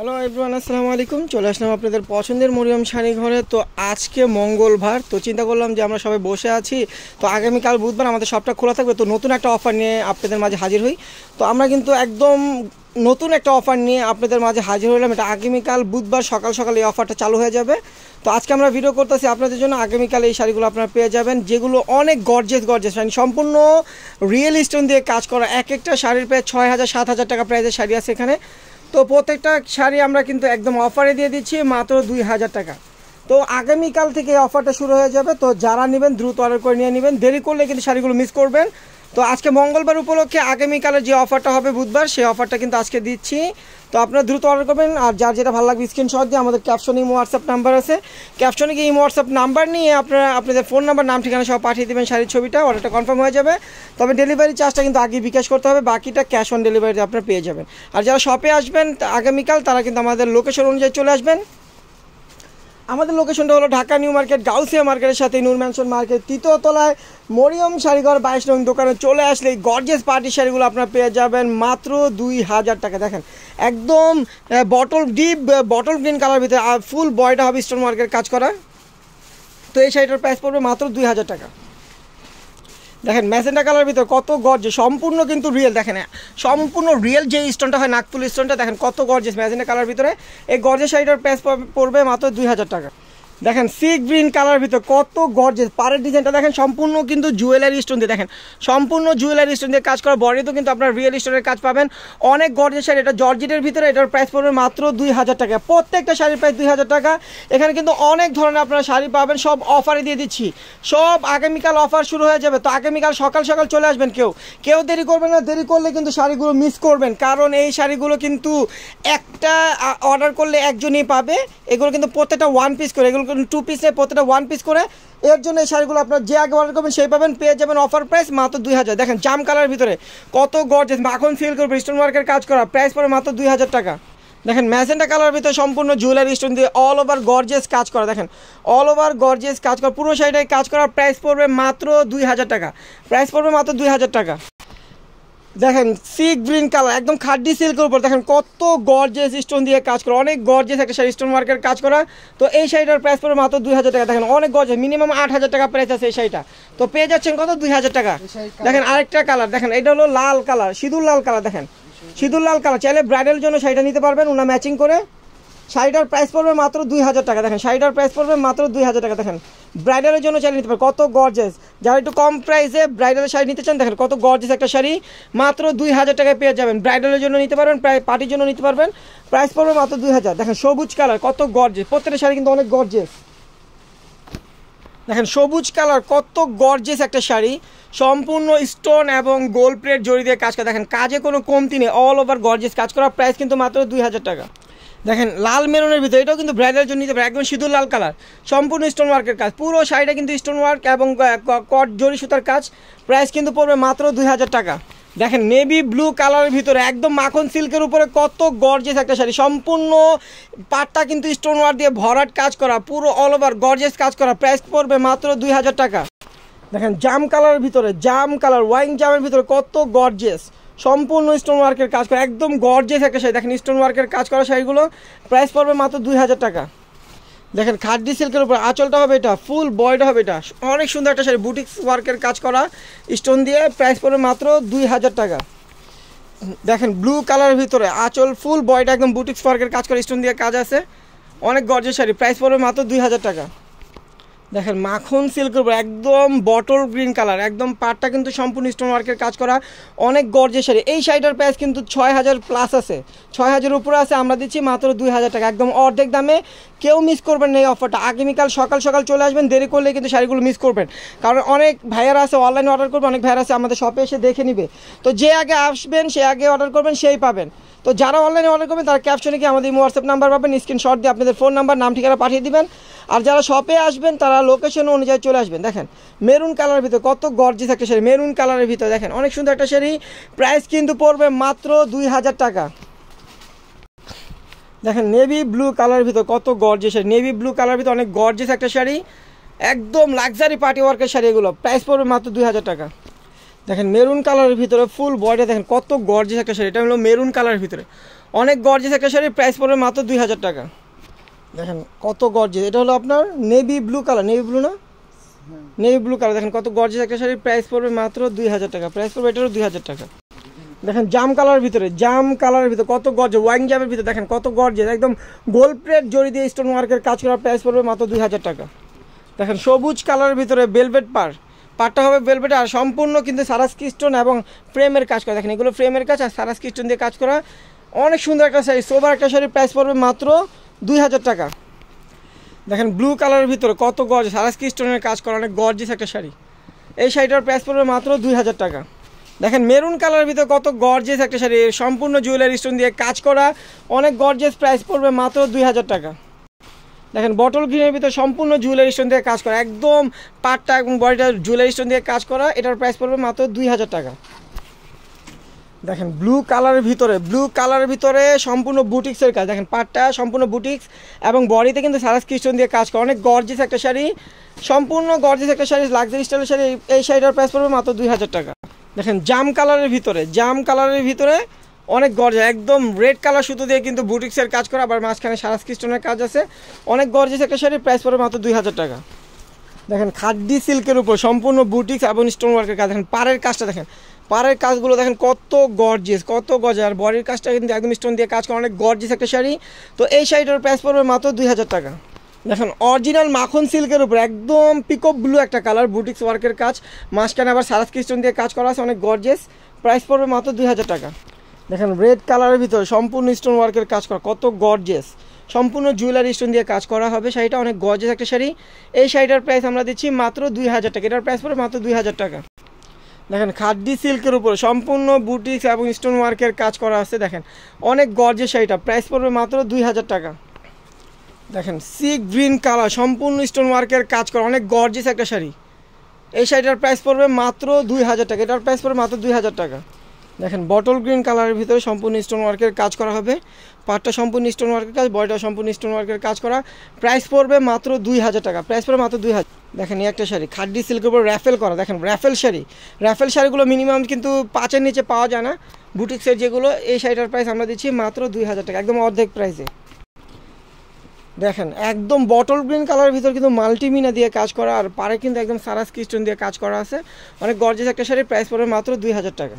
hello everyone আসসালামু আলাইকুম চলে আসলাম আপনাদের পছন্দের মরিয়ম শাড়ি ঘরে তো আজকে মঙ্গলবার তো চিন্তা করলাম যে আমরা সবাই বসে আছি তো আগামীকাল বুধবার আমাদের সবটা খোলা থাকবে তো নতুন একটা অফার নিয়ে আপনাদের মাঝে হাজির হই তো আমরা কিন্তু একদম নতুন একটা অফার নিয়ে আপনাদের মাঝে হাজির হলাম এটা আগামীকাল বুধবার সকাল সকাল এই অফারটা চালু হয়ে যাবে তো আজকে আমরা ভিডিও করতেছি আপনাদের জন্য আগামীকাল এই শাড়িগুলো আপনারা পেয়ে যাবেন যেগুলো অনেক গর্জেস গর্জেস মানে সম্পূর্ণ রিয়েল স্টোন দিয়ে কাজ করা এক একটা শাড়ির প্রায় ছয় হাজার সাত হাজার টাকা প্রাইজের শাড়ি আছে এখানে তো প্রত্যেকটা শাড়ি আমরা কিন্তু একদম অফারে দিয়ে দিচ্ছি মাত্র দুই হাজার টাকা তো আগামীকাল থেকে এই অফারটা শুরু হয়ে যাবে তো যারা নেবেন দ্রুত অর্ডার করে নিয়ে নেবেন দেরি করলে কিন্তু শাড়িগুলো মিস করবেন তো আজকে মঙ্গলবার উপলক্ষে আগামীকালের যে অফারটা হবে বুধবার সেই অফারটা কিন্তু আজকে দিচ্ছি তো আপনারা দ্রুত অর্ডার করবেন আর যার যেটা ভালো লাগবে স্ক্রিনশট দিয়ে আমাদের ক্যাপশনে ইমো হোয়াটসঅ্যাপ নাম্বার আছে ক্যাপশনে গিয়ে ইমো হোয়াটসঅ্যাপ নাম্বার নিয়ে আপনারা আপনাদের ফোন নাম্বার নাম ঠিকানা সব পাঠিয়ে দেবেন শাড়ির ছবিটা অর্ডারটা কনফার্ম হয়ে যাবে তবে ডেলিভারি চার্জটা কিন্তু আগে বিকাশ করতে হবে বাকিটা ক্যাশ অন ডেলিভারিতে আপনারা পেয়ে যাবেন আর যারা শপে আসবেন আগামীকাল তারা কিন্তু আমাদের লোকেশন অনুযায়ী চলে আসবেন আমাদের লোকেশনটা হলো ঢাকা নিউ মার্কেট গাউসিয়া মার্কেটের সাথে নূর ম্যানসন মার্কেট তৃতীয়তলায় মরিয়ম শাড়িঘর বাইশ রং দোকানে চলে আসলে এই গর্জেস পার্টির শাড়িগুলো আপনারা পেয়ে যাবেন মাত্র দুই হাজার টাকা দেখেন একদম bottle deep bottle green colour ভিতরে ফুল বয়টা হবে স্টোন মার্কেট কাজ করা তো এই শাড়িটার প্রাইস পড়বে মাত্র দুই হাজার টাকা দেখেন ম্যাজেন্ডা কালার ভিতর কত গর্জে সম্পূর্ণ কিন্তু রিয়েল দেখেন হ্যাঁ, সম্পূর্ণ রিয়েল যে স্টোনটা হয় নাগপুল স্টোনটা দেখেন কত গর্জেস ম্যাজেন্ডা কালার ভিতরে এই গর্জের শাড়িটার প্যাস পড়বে মাত্র দুই হাজার টাকা দেখেন সি গ্রিন কালার ভিতর কত গর্জে পারের ডিজাইনটা দেখেন সম্পূর্ণ কিন্তু জুয়েলারি স্টোন দিয়ে দেখেন সম্পূর্ণ জুয়েলারি স্টোন দিয়ে কাজ করা বডি তো কিন্তু আপনার রিয়েল স্টোনের কাজ পাবেন অনেক গর্জেস শাড়ি এটা জর্জেটের ভিতরে এটার প্রাইস পড়বে মাত্র দুই হাজার টাকা প্রত্যেকটা শাড়ির প্রাইস দুই হাজার টাকা এখানে কিন্তু অনেক ধরনের আপনারা শাড়ি পাবেন সব অফারে দিয়ে দিচ্ছি সব আগামীকাল অফার শুরু হয়ে যাবে তো আগামীকাল সকাল সকাল চলে আসবেন কেউ কেউ দেরি করবেন না দেরি করলে কিন্তু শাড়িগুলো মিস করবেন কারণ এই শাড়িগুলো কিন্তু একটা অর্ডার করলে একজনই পাবে এগুলো কিন্তু প্রত্যেকটা ওয়ান পিস করে এগুলো করুন টু পিস নেই ওয়ান পিস করে এর জন্য এই শাড়িগুলো আপনার যে আগে অর্ডার করবেন সেই পাবেন পেয়ে যাবেন অফার প্রাইস মাত্র দুই হাজার দেখেন জাম কালার ভিতরে কত গর্জেস মাখন ফিল করবে স্টোন ওয়ার্কের কাজ করা প্রাইস পড়ে মাত্র দুই হাজার টাকা দেখেন ম্যাজেন্টা কালার ভিতরে সম্পূর্ণ জুয়েলারি স্টোন দিয়ে অল ওভার গর্জেস কাজ করা দেখেন অল ওভার গর্জেস কাজ করা পুরো সাইডে কাজ করার প্রাইস পড়বে মাত্র দুই হাজার টাকা প্রাইস পড়বে মাত্র দুই হাজার টাকা দেখেন সি গ্রিন কালার একদম খাড্ডি সিল্কের উপর দেখেন কত গর্জেস স্টোন দিয়ে কাজ করা অনেক গর্জেস একটা শাড়ি স্টোন মার্কের কাজ করা তো এই শাড়িটার প্রাইস পড়বে মাত্র দুই হাজার টাকা দেখেন অনেক গর্জেস মিনিমাম আট হাজার টাকা প্রাইস আছে এই শাড়িটা তো পেয়ে যাচ্ছেন কত দুই হাজার টাকা দেখেন আরেকটা কালার দেখেন এটা হলো লাল কালার সিঁদুর লাল কালার দেখেন সিঁদুর লাল কালার চাইলে ব্রাইডাল জন্য শাড়িটা নিতে পারবেন ওনা ম্যাচিং করে শাড়িটার প্রাইস পড়বে মাত্র দুই হাজার টাকা দেখেন শাড়িটার প্রাইস পড়বে মাত্র দুই হাজার টাকা দেখেন ব্রাইডালের জন্য শাড়ি নিতে পারেন কত গর্জেস যারা একটু কম প্রাইসে ব্রাইডালের শাড়ি নিতে চান দেখেন কত গর্জেস একটা শাড়ি মাত্র দুই হাজার টাকায় পেয়ে যাবেন ব্রাইডালের জন্য নিতে পারবেন প্রায় পার্টির জন্য নিতে পারবেন প্রাইস পড়বে মাত্র দুই হাজার দেখেন সবুজ কালার কত গর্জেস প্রত্যেকটা শাড়ি কিন্তু অনেক গর্জেস দেখেন সবুজ কালার কত গর্জেস একটা শাড়ি সম্পূর্ণ স্টোন এবং গোল্ড প্লেট জড়ি দিয়ে কাজ করে দেখেন কাজে কোনো কমতি নেই অল ওভার গর্জেস কাজ করার প্রাইস কিন্তু মাত্র দুই হাজার টাকা দেখেন লাল মেরুনের ভিতরে এটাও কিন্তু ব্রাইডাল জন্য নিতে পারে একদম সিঁদুর লাল কালার সম্পূর্ণ স্টোন ওয়ার্কের কাজ পুরো শাড়িটা কিন্তু স্টোন ওয়ার্ক এবং কট জরি সুতার কাজ প্রাইস কিন্তু পড়বে মাত্র দুই হাজার টাকা দেখেন নেভি ব্লু কালারের ভিতরে একদম মাখন সিল্কের উপরে কত গর্জেস একটা শাড়ি সম্পূর্ণ পাটটা কিন্তু স্টোন ওয়ার দিয়ে ভরাট কাজ করা পুরো অল ওভার গর্জেস কাজ করা প্রাইস পড়বে মাত্র দুই হাজার টাকা দেখেন জাম কালারের ভিতরে জাম কালার ওয়াইন জামের ভিতরে কত গর্জেস সম্পূর্ণ স্টোন ওয়ার্কের কাজ করা একদম গর্জে থাকে শাড়ি দেখেন স্টোন ওয়ার্কের কাজ করা শাড়িগুলো প্রাইস পড়বে মাত্র দুই হাজার টাকা দেখেন খাড্ডি সিল্কের উপর আঁচলটা হবে এটা ফুল বয়টা হবে এটা অনেক সুন্দর একটা শাড়ি বুটিক্স ওয়ার্কের কাজ করা স্টোন দিয়ে প্রাইস পড়বে মাত্র দুই হাজার টাকা দেখেন ব্লু কালারের ভিতরে আঁচল ফুল বয়টা একদম বুটিক্স ওয়ার্কের কাজ করা স্টোন দিয়ে কাজ আছে অনেক গর্জের শাড়ি প্রাইস পড়বে মাত্র দুই হাজার টাকা দেখেন মাখন সিল্ক উপর একদম বটল গ্রিন কালার একদম পাটটা কিন্তু সম্পূর্ণ স্টোন ওয়ার্কের কাজ করা অনেক গর্জে শাড়ি এই শাড়িটার প্রাইস কিন্তু ছয় হাজার প্লাস আছে ছয় হাজার উপরে আছে আমরা দিচ্ছি মাত্র দুই হাজার টাকা একদম অর্ধেক দামে কেউ মিস করবেন না এই অফারটা আগামীকাল সকাল সকাল চলে আসবেন দেরি করলে কিন্তু শাড়িগুলো মিস করবেন কারণ অনেক ভাইয়ারা আছে অনলাইনে অর্ডার করবে অনেক ভাইয়ারা আছে আমাদের শপে এসে দেখে নিবে তো যে আগে আসবেন সে আগে অর্ডার করবেন সেই পাবেন তো যারা অনলাইনে অর্ডার করবেন তারা ক্যাপশনে গিয়ে আমাদের হোয়াটসঅ্যাপ নাম্বার পাবেন স্ক্রিনশট দিয়ে আপনাদের ফোন নাম্বার নাম ঠিকানা পাঠিয়ে দিবেন আর যারা শপে আসবেন তারা লোকেশন অনুযায়ী চলে আসবেন দেখেন মেরুন কালারের ভিতরে কত গর্জিস একটা শাড়ি মেরুন কালারের ভিতরে দেখেন অনেক সুন্দর একটা শাড়ি প্রাইস কিন্তু পড়বে মাত্র দুই হাজার টাকা দেখেন নেভি ব্লু কালারের ভিতর কত গর্জে শাড়ি নেভি ব্লু কালারের ভিতরে অনেক গর্জেস একটা শাড়ি একদম লাক্সারি পার্টি ওয়ার্কের শাড়ি এগুলো প্রাইস পড়বে মাত্র দুই হাজার টাকা দেখেন মেরুন কালারের ভিতরে ফুল বডিটা দেখেন কত গর্জেস একটা শাড়ি এটা হলো মেরুন কালারের ভিতরে অনেক গর্জেস একটা শাড়ির প্রাইস পড়বে মাত্র দুই হাজার টাকা দেখেন কত গর্জেস এটা হলো আপনার navy blue colour navy blue না নেভি ব্লু কালার দেখেন কত গর্জেস একটা শাড়ির প্রাইস পড়বে মাত্র দুই হাজার টাকা প্রাইস পড়বে এটারও দুই হাজার টাকা দেখেন জাম কালারের ভিতরে জাম কালারের ভিতরে কত গর্জে ওয়াইন জামের ভিতরে দেখেন কত গর্জে একদম গোল প্লেট জড়ি দিয়ে স্টোন ওয়ার্কের কাজ করার প্রাইস পড়বে মাত্র দুই হাজার টাকা দেখেন সবুজ কালারের ভিতরে বেলভেট পার্ক পাটটা হবে ভেলভেট আর সম্পূর্ণ কিন্তু সারাস কিস্টোন এবং ফ্রেমের কাজ করা দেখেন এগুলো ফ্রেমের কাজ আর সারাস কিস্টোন দিয়ে কাজ করা অনেক সুন্দর একটা শাড়ি সোভার একটা শাড়ির প্রাইস পড়বে মাত্র দুই হাজার টাকা দেখেন ব্লু কালারের ভিতরে কত গজ সারাস কিস্টোনের কাজ করা অনেক গর্জিস একটা শাড়ি এই শাড়িটার প্রাইস পড়বে মাত্র দুই হাজার টাকা দেখেন মেরুন কালারের ভিতরে কত গর্জেস একটা শাড়ি সম্পূর্ণ জুয়েলারি স্টোন দিয়ে কাজ করা অনেক গর্জেস প্রাইস পড়বে মাত্র দুই হাজার টাকা দেখেন বটল গ্রিনের ভিতরে সম্পূর্ণ জুয়েলারি স্টোন দিয়ে কাজ করা একদম পাটটা এবং বডিটা জুয়েলারি স্টোন দিয়ে কাজ করা এটার প্রাইস পড়বে মাত্র দুই হাজার টাকা দেখেন ব্লু কালারের ভিতরে ব্লু কালারের ভিতরে সম্পূর্ণ বুটিক্সের কাজ দেখেন পাটটা সম্পূর্ণ বুটিক্স এবং বডিতে কিন্তু সারা স্ক্রিপশন দিয়ে কাজ করা অনেক গর্জিস একটা শাড়ি সম্পূর্ণ গর্জিস একটা শাড়ি লাক্সারি স্টাইলের শাড়ি এই শাড়িটার প্রাইস পড়বে মাত্র দুই হাজার টাকা দেখেন জাম কালারের ভিতরে জাম কালারের ভিতরে অনেক গর্জা একদম রেড কালার সুতো দিয়ে কিন্তু বুটিক্সের কাজ করা আবার মাঝখানে সারাস কিস্টনের কাজ আছে অনেক গর্জেস একটা শাড়ির প্রাইস পড়বে মাত্র দুই হাজার টাকা দেখেন খাদ্যি সিল্কের উপর সম্পূর্ণ বুটিক্স এবং স্টোন ওয়ার্কের কাজ দেখেন পাড়ের কাজটা দেখেন পাড়ের কাজগুলো দেখেন কত গর্জিয়াস কত গজা আর বডির কাজটা কিন্তু একদম স্টোন দিয়ে কাজ করা অনেক গর্জিয়াস একটা শাড়ি তো এই শাড়িটার প্রাইস পড়বে মাত্র দুই হাজার টাকা দেখেন অরিজিনাল মাখন সিল্কের উপর একদম পিকঅপ ব্লু একটা কালার বুটিক্স ওয়ার্কের কাজ মাঝখানে আবার সারাস কৃষ্ণ দিয়ে কাজ করা আছে অনেক গর্জেস প্রাইস পড়বে মাত্র দুই হাজার টাকা দেখেন রেড কালারের ভিতরে সম্পূর্ণ স্টোন ওয়ার্কের কাজ করা কত গর্জেস সম্পূর্ণ জুয়েলারি স্টোন দিয়ে কাজ করা হবে শাড়িটা অনেক গর্জেস একটা শাড়ি এই শাড়িটার প্রাইস আমরা দিচ্ছি মাত্র দুই হাজার টাকা এটার প্রাইস পড়ে মাত্র দুই হাজার টাকা দেখেন খাদ্যি সিল্কের উপর সম্পূর্ণ বুটিক্স এবং স্টোন ওয়ার্কের কাজ করা আছে দেখেন অনেক গর্জেস শাড়িটা প্রাইস পড়বে মাত্র দুই হাজার টাকা দেখেন সি গ্রিন কালার সম্পূর্ণ স্টোন ওয়ার্কের কাজ করা অনেক গর্জেস একটা শাড়ি এই শাড়িটার প্রাইস পড়বে মাত্র দুই হাজার টাকা এটার প্রাইস পড়বে মাত্র দুই হাজার টাকা দেখেন বটল গ্রিন কালারের ভিতরে সম্পূর্ণ স্টোন ওয়ার্কের কাজ করা হবে পাটটা সম্পূর্ণ স্টোন ওয়ার্কের কাজ বয়টা সম্পূর্ণ স্টোন ওয়ার্কের কাজ করা প্রাইস পড়বে মাত্র দুই হাজার টাকা প্রাইস পড়বে মাত্র দুই হাজার দেখেন এই একটা শাড়ি খাড্ডি সিল্কের উপর র্যাফেল করা দেখেন র্যাফেল শাড়ি র্যাফেল শাড়িগুলো মিনিমাম কিন্তু পাঁচের নিচে পাওয়া যায় না বুটিক্সের যেগুলো এই শাড়িটার প্রাইস আমরা দিচ্ছি মাত্র দুই হাজার টাকা একদম অর্ধেক প্রাইসে দেখেন একদম বটল গ্রিন কালারের ভিতর কিন্তু মাল্টিমিনা দিয়ে কাজ করা আর পারে কিন্তু একদম সারাস কিস্টন দিয়ে কাজ করা আছে অনেক গর্জেস একটা শাড়ি প্রাইস পড়বে মাত্র দুই হাজার টাকা